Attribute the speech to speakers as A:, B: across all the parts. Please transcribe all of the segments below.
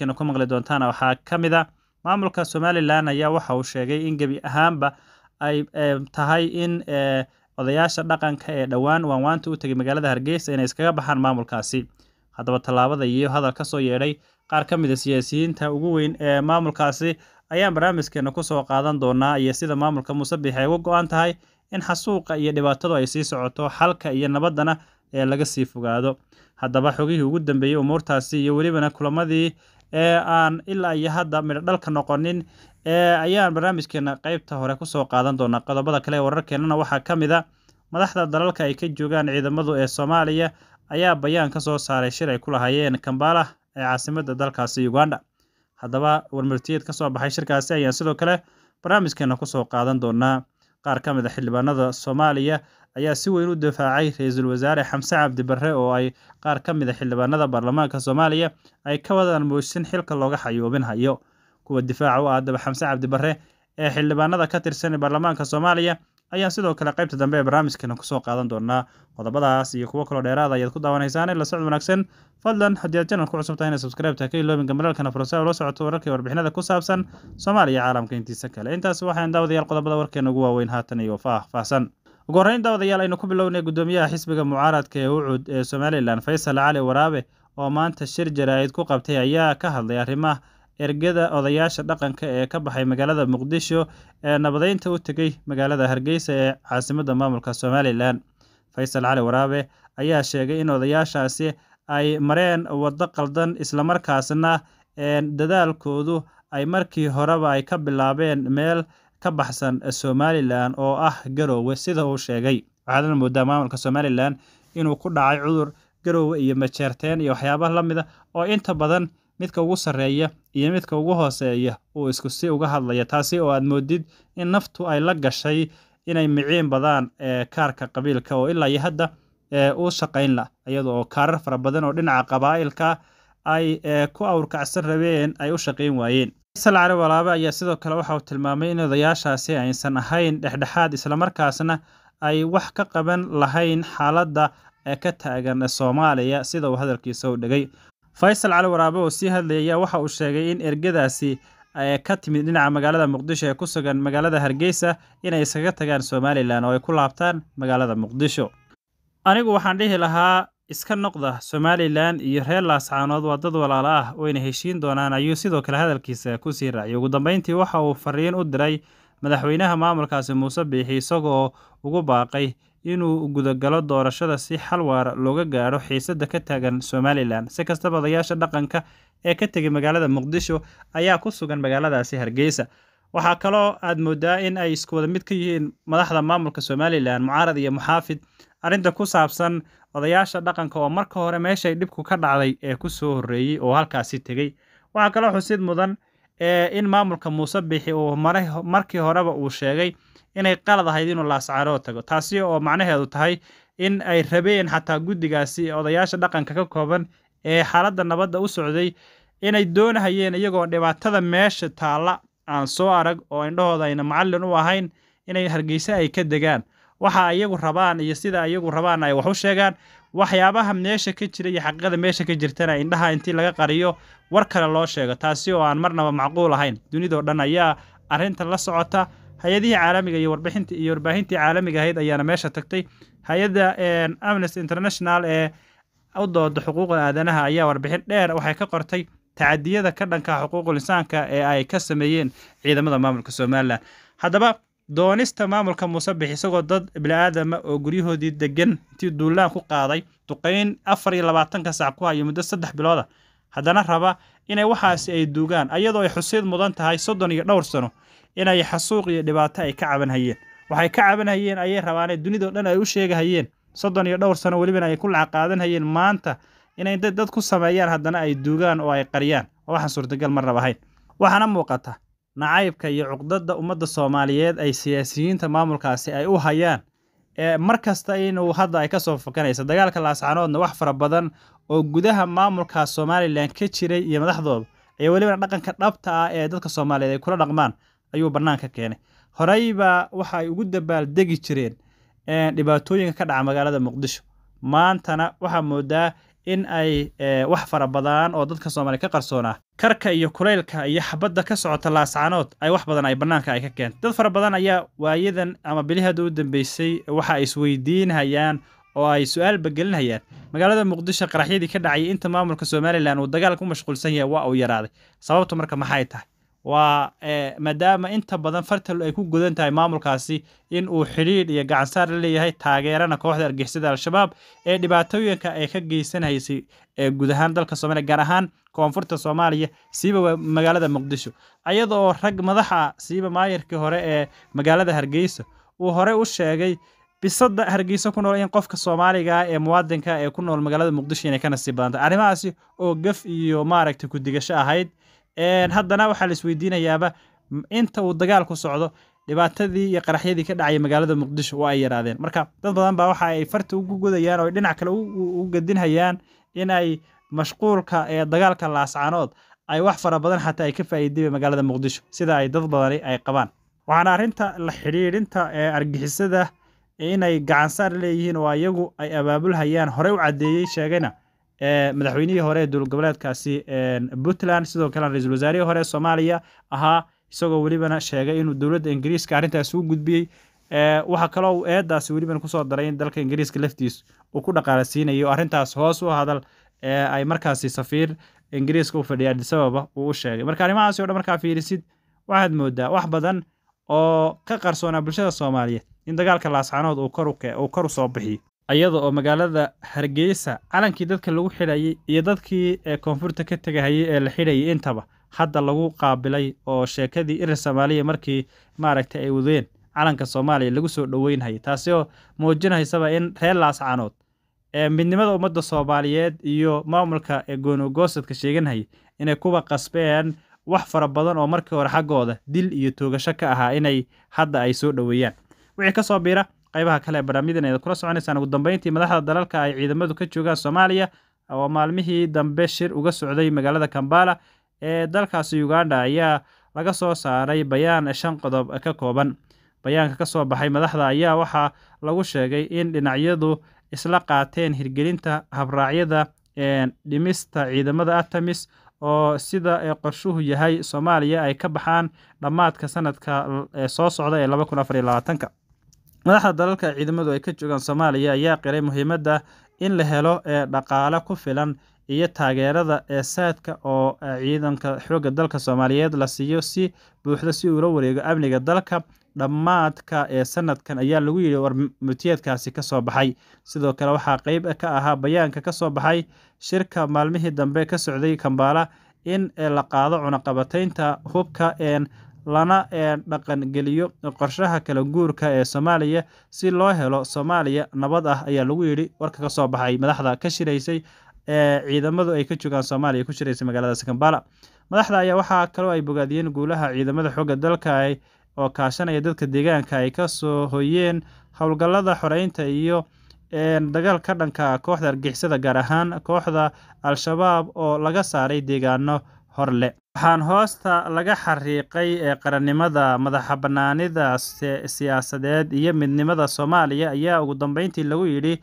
A: barnaamijkeena ku maqli doontaan waxaa ka mid a ah maamulka somalilan ayaa waxa uu sheegay in gebi ahaanba ay eh, tahay in eh, odayaasha dhaqanka ee dhowaan waanwaanta u tegay magaalada hargeysa inay iskaga baxaan maamulkaasi haddaba tallaabada iyo hadal ka soo yeedhay qaar ka mida ah siyaasiyiinta ugu weyn ee maamulkaasi ayaan barnaamijkeena kusoo qaadan doonaa iyo sida maamulka muusebix ay uga go-an tahay in xasuuqa iyo dhibaatadu ay sii socoto xalka iyo nabaddana ee laga sii fogaado haddaba xogihii ugu dambeeyey umuurtaasi iyo welibana kulamadii ee aan ilaa iyo hadda midho dhalka noqonin ee ayaan barnaamijkeena qaybta hore kusoo qaadan doonaa qodobada kale ee wararkeennana waxaa ka mid a ah, madaxda dalalka ay ka joogaan ciidamadu ee soomaaliya ayaa bayaan ka soo saaray shir ay ku lahaayeen kambaala ee caasimadda dalkaasi uganda haddaba warmartiyeed ka soo baxay shirkaasi ayaan sidoo kale barnaamijkeena soo qaadan doonaa qaar ka mid a ah xildhibaanada Soomaaliya ayaa si weyn u difaacay ra ra'iisul wasaare Xamse Cabdi Barre oo ay qaar ka mid a ah xildhibaanada baarlamaanka Soomaaliya ay ka wadaan mooshin xilka looga xayuubinayo kuwa difaaca u ah daba Xamse Cabdi ee xildhibaanada ka tirsan baarlamaanka Soomaaliya ayaan sidoo kale qaybta dambe ee barnaamijkeena kusoo qaadan doonaa qodobadaas iyo kuwo kaloo dheeraada ayaad ku daawanaysaan la socod wanaagsan fadlan haddii aad janal ku cusubtahay inay subskribeta ka iloobinka malalkana fursa ula socoto wararkai warbixinada ku saabsan soomaaliya caalamka intiisa kale intaas waxaan daawadayaal qodobada warkeena ugu waaweyn haatan iyo faah ugu horreyn daawadayaal aynu ku bilownay guddoomiyaha xisbiga mucaaradka ee ucuud ee somalilan faysal cali waraabe oo maanta shir jaraa'id ku qabtay ayaa ka hadlay arrimaha ergada odayaasha dhaqanka ee ka baxay magaalada muqdisho ee nabadaynta u tegay magaalada hargeysa ee caasimadda maamulka somalilan faysal cali waraabe ayaa sheegay in odayaashaasi ay mareen waddo qaldan islamarkaasna dadaalkoodu ay markii horeba ay ka bilaabeen meel ka baxsan somalilan oo ah garowe sida uu sheegay waxaadna moodaa maamulka somalilan inuu ku dhacay cudur garowe iyo majeerteen iyo waxyaaba la mida ah oo inta badan midka ugu sarreeya iyo midka ugu hooseeya uu isku si uga hadlaya taasi oo aad moodid in naftu ay la gashay inay miciin badaan eh, kaarka qabiilka oo ilaa iyo hadda eh, uu shaqaynla iyada oo kaarar fara badan oo dhinaca qabaa'ilka ay eh, ku awrkacsan rabeen ay u shaqayn waayeen faysal cali walaaba ayaa sidoo kale waxa uu tilmaamay in odayaashaasi aysan ahayn dhexdhexaad islamarkaasna ay wax ka qaban lahayn xaaladda ka taagan soomaaliya sida uu hadalkiisa u dhegay Faysal Cali Waraabe oo sii hadlayay ayaa waxa uu sheegay in ergadaasi ee ka timid dhinaca magaalada Muqdisho ee ku sugan magaalada Hargeysa inay iskaga tagaan Somalilan oo ay ku laabtaan magaalada Muqdisho. Anigu waxaan dhihi lahaa iska noqda Somalilan iyo reer laascaanood waa dad walaala ah wayna heshiin doonaan ayuu sidoo kale hadalkiisa ku sii raaciyay ugu dambayntii waxa uu fariin u diray madaxweynaha maamulkaasi muuse biixi isagoo ugu baaqay inuu gudagalo doorashada si xal waara looga gaaro xiisada ka taagan somalilan si kastaba odayaasha dhaqanka ee ka tegay magaalada muqdisho ayaa ku sugan magaaladaasi hargeysa waxaa kaloo aad moodaa in ay isku wada mid ka yihiin madaxda maamulka somalilan mucaarad iyo muxaafid arrinta ku saabsan odayaasha dhaqanka oo marka hore meeshay dhibku ka dhacday ee ku soo horreeyey oo halkaasi tegey waxaa kaloo xusid mudan in maamulka muuse bixi uu markii horeba uu sheegay inay qalad ahayd inuu laascaroo tago taasi oo macnaheedu tahay in ay rabeen xataa guddigaasi odayaasha dhaqanka ka kooban ee xaaladda nabadda u socday inay doonahayeen iyagoo dhibaatada meesha taalla aan soo arag oo indhahooda ayna macallin u ahayn inay hargeysa ay ka degaan waxa iyagu rabaan iyo sida iyagu rabaan ay wax u sheegaan waxyaabaha meesha ka jira iyo xaqiiqada meesha ka jirtana indhaha intii laga qariyo war kale loo sheego taasi oo aan marnaba macquul ahayn dunidao dhan ayaa arrinta la socota hay-adihii caalamiga iyo warbixintii iyo warbaahintii caalamiga ahayd ayaana meesha tagtay hay-adda amnesty international ee u dooda xuquuqda aadanaha ayaa warbixin dheer waxay ka qortay tacadiyada ka dhanka xuquuqul insaanka ee ay ka sameeyeen ciidamada maamulka somalilan haddaba doonista maamulka muuse muusabix isagoo dad bili oo guryahoodii degan intii duulaan ku qaaday duqayn afar iyo labaatanka sac ku hayo muddo saddex bilooda haddana raba inay waxaasi ay duugaan ayadoo ay xusiid mudan tahay soddon iyo dhowr sano inay xasuuq iyo dhibaato ay ka cabanhayeen waxay ka cabanhayeen ayay rabaanee dunidao dhan ay u sheegahayeen soddon iyo dhowr sano welibana ay ku lacac qaadanhayeen maanta inay dad ku sameeyaan haddana ay duugaan oo ay qariyaan oo waxaan suurtagal marnaba ahayn waxaana muuqata nacaybka iyo cuqdada ummadda Soomaaliyeed ay siyaasiyiinta maamulkaasi ay u hayaan ee markasta inuu hadda ay kasoo soo fakanayso dagaalka laascanoodna wax fara badan oo gudaha maamulka Soomaaliland ka jiray iyo madaxdooda ee welibana dhaqanka dhabta ah ee dadka Soomaaliyeed ay kula dhaqmaan ayuu bannaanka keenay horeyba waxa ay ugu dabaal degi jireen dhibaatooyinka ka dhaca magaalada Muqdisho maantana waxaa moodaa in ay eh, wax fara badan oo dadka soomaali ka qarsoonaa karka iyo kulaylka iyo xabadda ka socota laascanood ay wax badan ay bannaanka ay ka keentay dad fara badan ayaa waayadan ama bilihada u dambeysay waxa ay isweydiinhayaan oo ay su-aal bagelinhayaan magaalada muqdisho qaraxyadii ka dhacayay inta maamulka somalilan uu dagaalka u mashquulsan yahay waa uu yaraaday sababtu marka maxay tahay waa eh, maadaama inta badan fartal ay ku gudan tahay maamulkaasi in uu xidhiir iyo gacansaar la leeyahay taageerana kooxda argixisada al-shabaab ee dhibaatooyinka ay ka geysanaysay ee eh, guud dalka soomaaliya gaar ahaan koonfurta soomaaliya siiba magaalada muqdisho iyada rag madaxa siiba maayirkii hore ee magaalada hargeysa uu hore u sheegay bisada hargeysa ku nool in qofka soomaaliga ah ee muwaadinka ah ee ku nool magaalada muqdisho inay ka nasiib badanta arrimahaasi oo gaf iyo maaragtay ku digasho ahayd haddana waxaa la isweydiinayaaba inta uu dagaalku socdo dhibaatadii iyo qaraxyadii ka dhacay magaalada muqdisho oo ay yaraadeen marka dad badan baa waxa ay farta ugu godayaan oo dhinac kale u gedinhayaan inay mashquulka ee dagaalka laascaanood ay wax fara badan xataa ay ka faa'iidayeen magaalada muqdisho sida ay dad badani ay qabaan waxaana arrinta la xidhiidhinta ee argixisada inay gacansaar leeyihiin oo iyagu ay abaabulhayaan horey u caddeeyey sheegayna madaxweynihii hore ee goboleedkaasi puntland sidoo kalena ra-isul wasaarihii hore soomaaliya ahaa isagoo welibana sheegay inuu dowladda ingiriiska arrintaasi u gudbiyey waxaa kaloo eedaasi welibana kusoo daray in dalka ingiriiska laftiis uu ku dhaqaalasiinayo arrintaas hoos u hadal ee ay markaasi safiir ingiriiska u fadhiyay adisababa uu u sheegay marka arrimahaasi o dhan markaa fiirisid waxaad mooddaa wax badan oo ka qarsoonaa bulshada soomaaliyeed in dagaalka laascanood uu kor u soo bixiyo ayada oo magaalada hargeysa calankii dadka lagu xidhayay iyo dadkii koonfurta ka tegahayay ee la xidhayay intaba hadda lagu qaabilay oo sheekadii irir soomaaliya markii maaragtay ay wadeen calanka soomaaliya lagu soo dhoweynhayay taasi oo muujinaysaba in reer laascanood ee midnimada ummadda soomaaliyeed iyo maamulka ee goonogoosadka sheeganhayay inay kuwa qasbeen wax fara badan oo markii hore xaggooda dil iyo toogasho ka ahaa inay hadda ay soo dhoweeyaan wixii ka soo biira qaybaha kale ee barnaamijyadan eed kula soconaysaan ugu dambeyntii madaxda dalalka ay ciidamadu ka joogaan soomaaliya oo maalmihii dambe shir uga socday magaalada kambala ee dalkaasi uganda ayaa laga soo saaray bayaan shan qodob ka kooban bayaanka ka soo baxay madaxda ayaa waxaa lagu sheegay in dhinacyadu isla qaateen hirgelinta habraacyada dhimista ciidamada artemis oo sida qorshuhu yahay soomaaliya ay ka baxaan dhammaadka sanadka soo socda ee madaxda dalalka ciidamadu ay ka joogaan soomaaliya ayaa qiray muhiimadda in la helo ee eh, dhaqaale ku filan iyo taageerada ee eh, saadka oo eh, ciidanka xoogga dalka soomaaliyeed la siiyo si buuxda si uula wareego amniga dalka dhammaadka ee sanadkan ayaa lagu yidhi war mutiyeedkaasi ka soo baxay sidoo kale waxaa qeyb ka ahaa bayaanka ka soo baxay shirka maalmihii dambe ka socday kambaala in la qaado cunaqabateynta hubka een lana dhaqangeliyo qorshaha kala guurka ee Soomaaliya si loo helo Soomaaliya nabad ah ayaa lagu yidhi warka kasoo baxay madaxda ka shiraysay ee ciidamadu ay ka joogaan Soomaaliya ku shiraysay magaalada Kampala madaxda ayaa waxaa kaloo ay bogaadiyeen guulaha ciidamada xoogga dalka oo kaashanaya dadka deegaanka ay ka soo hoyeen howlgallada xoreynta iyo dagaal ka dhanka kooxda argixisada gaar ahaan kooxda al-shabaab oo laga saaray deegaano horle waxaan hoosta laga xariiqay eh, qarannimada madaxbannaanida siyaasadeed iyo midnimada Soomaaliya ayaa ugu dambeyntii lagu yidhi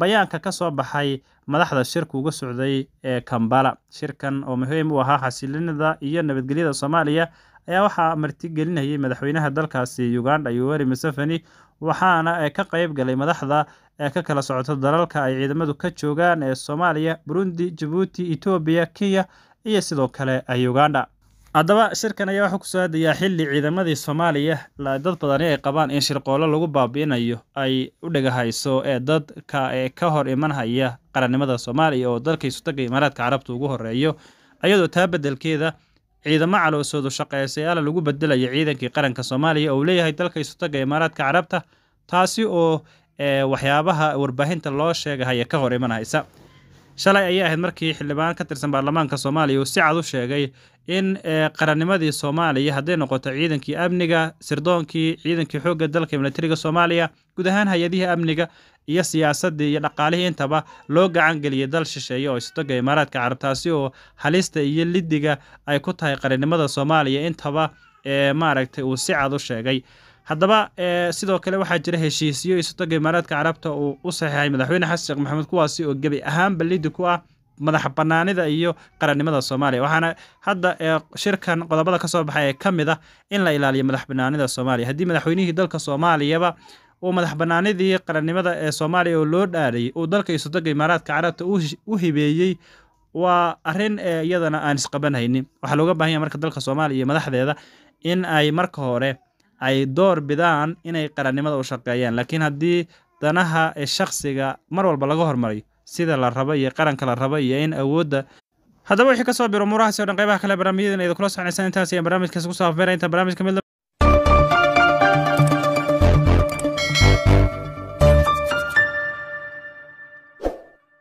A: bayaanka ka soo baxay madaxda shirka uga socday ee eh, kambala shirkan oo muhiim u ahaa xasilinada iyo nabadgelyada Soomaaliya ayaa waxaa martigelinayay madaxweynaha dalkaasi Uganda Yoweri Museveni waxaana eh, ka qayb galay madaxda ka kala socota dalalka ay ciidamadu ka joogaan ee Soomaaliya Burundi Jabuuti etoobiya Kenya iyo sidoo kale ay haddaba shirkan ayaa waxa ku soo aadayaa xilli ciidamadii soomaaliya dad badani ay qabaan in shirqoolo lagu baabi'inayo ay u dhegahayso ee dadka ee ka hor imanhaya qarannimada soomaaliya oo dalka isutaga imaaraadka carabta ugu horeeyo ayadoo taa beddelkeeda ciidamo caloosoodu ala lagu bedelayo ciidankii qaranka soomaaliya uu leeyahay dalka isutaga imaaraadka carabta taasi oo waxyaabaha warbaahinta loo sheegahaya ka hor imanhaysa shalay ayay ahayd markii xildhibaan ka tirsan baarlamaanka soomaaliya uu si cad u sheegay in eh, qarannimadii soomaaliya hadday noqoto ciidankii amniga sirdoonkii ciidankii xoogga dalka militariga soomaaliya guud ahaan hay-adihii amniga iyo siyaasaddii iyo dhaqaalihii intaba loo gacan geliyay dal shisheeye oo istoga imaaraadka carab taasi oo halista iyo lidiga ay ku tahay qarannimada soomaaliya intaba eh, maaragtay uu si cad u sheegay haddaba eh, sidoo kale waxaa jira heshiisiyo isutoga imaaraadka carabta uu u saxeexay madaxweyne xasan sheekh maxamed kuwaasi oo gebi ahaanba liddi ku ah madax banaanida iyo qarannimada soomaaliya waxaana hadda eh, shirkan qodobada ka baxay ee ka mid ah in la ilaaliyo madax banaanida soomaaliya haddii madaxweynihii dalka soomaaliyaba uu madax banaanidii qarannimada ee soomaaliya oo loo dhaarayay uu dalka isutoga imaaraadka carabta u hibeeyey waa arrin eh, iyadana aan isqabanhaynin waxaa looga baahanya marka dalka soomaaliya iyo madaxdeeda in ay marka hore ay door bidaan inay qarannimada u shaqeeyaan laakiin haddii danaha ee shakhsiga mar walba laga hormariyo sida la rabo iyo qaranka la rabo iyo in awoodda haddaba wixii kasoo biro umuurahaasi o dhan qaybaha kale barnaamijyadan idin kula soconaysaan intaas ayaan barnamijkaasi kusoo afmeera intaan barnamijka midla